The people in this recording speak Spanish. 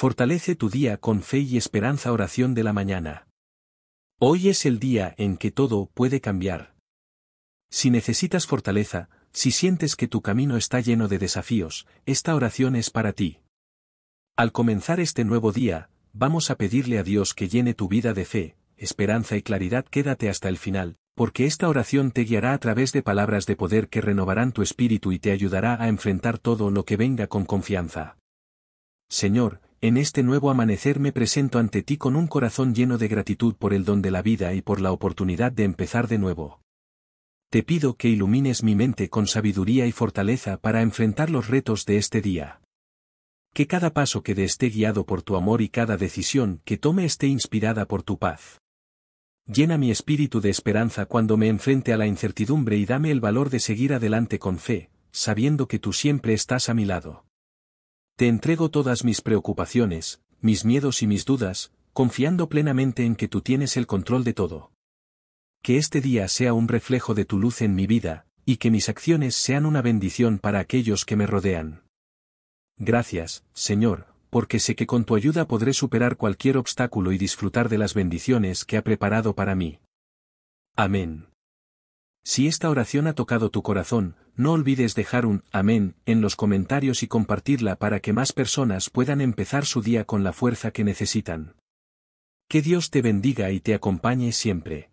Fortalece tu día con fe y esperanza oración de la mañana. Hoy es el día en que todo puede cambiar. Si necesitas fortaleza, si sientes que tu camino está lleno de desafíos, esta oración es para ti. Al comenzar este nuevo día, vamos a pedirle a Dios que llene tu vida de fe, esperanza y claridad. Quédate hasta el final, porque esta oración te guiará a través de palabras de poder que renovarán tu espíritu y te ayudará a enfrentar todo lo que venga con confianza. Señor, en este nuevo amanecer me presento ante ti con un corazón lleno de gratitud por el don de la vida y por la oportunidad de empezar de nuevo. Te pido que ilumines mi mente con sabiduría y fortaleza para enfrentar los retos de este día. Que cada paso que dé esté guiado por tu amor y cada decisión que tome esté inspirada por tu paz. Llena mi espíritu de esperanza cuando me enfrente a la incertidumbre y dame el valor de seguir adelante con fe, sabiendo que tú siempre estás a mi lado. Te entrego todas mis preocupaciones, mis miedos y mis dudas, confiando plenamente en que tú tienes el control de todo. Que este día sea un reflejo de tu luz en mi vida, y que mis acciones sean una bendición para aquellos que me rodean. Gracias, Señor, porque sé que con tu ayuda podré superar cualquier obstáculo y disfrutar de las bendiciones que ha preparado para mí. Amén. Si esta oración ha tocado tu corazón, no olvides dejar un amén en los comentarios y compartirla para que más personas puedan empezar su día con la fuerza que necesitan. Que Dios te bendiga y te acompañe siempre.